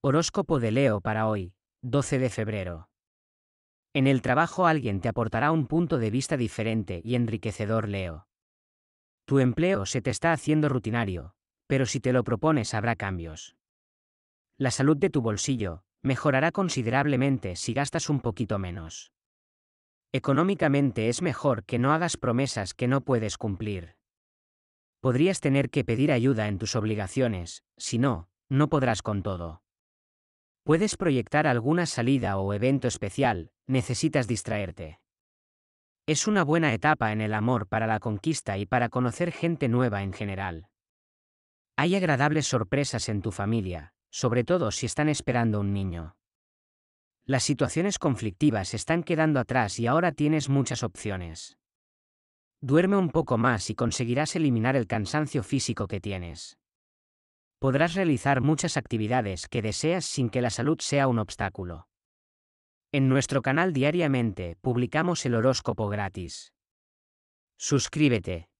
Horóscopo de Leo para hoy, 12 de febrero. En el trabajo alguien te aportará un punto de vista diferente y enriquecedor, Leo. Tu empleo se te está haciendo rutinario, pero si te lo propones habrá cambios. La salud de tu bolsillo mejorará considerablemente si gastas un poquito menos. Económicamente es mejor que no hagas promesas que no puedes cumplir. Podrías tener que pedir ayuda en tus obligaciones, si no, no podrás con todo. Puedes proyectar alguna salida o evento especial, necesitas distraerte. Es una buena etapa en el amor para la conquista y para conocer gente nueva en general. Hay agradables sorpresas en tu familia, sobre todo si están esperando un niño. Las situaciones conflictivas están quedando atrás y ahora tienes muchas opciones. Duerme un poco más y conseguirás eliminar el cansancio físico que tienes podrás realizar muchas actividades que deseas sin que la salud sea un obstáculo. En nuestro canal diariamente publicamos el horóscopo gratis. Suscríbete.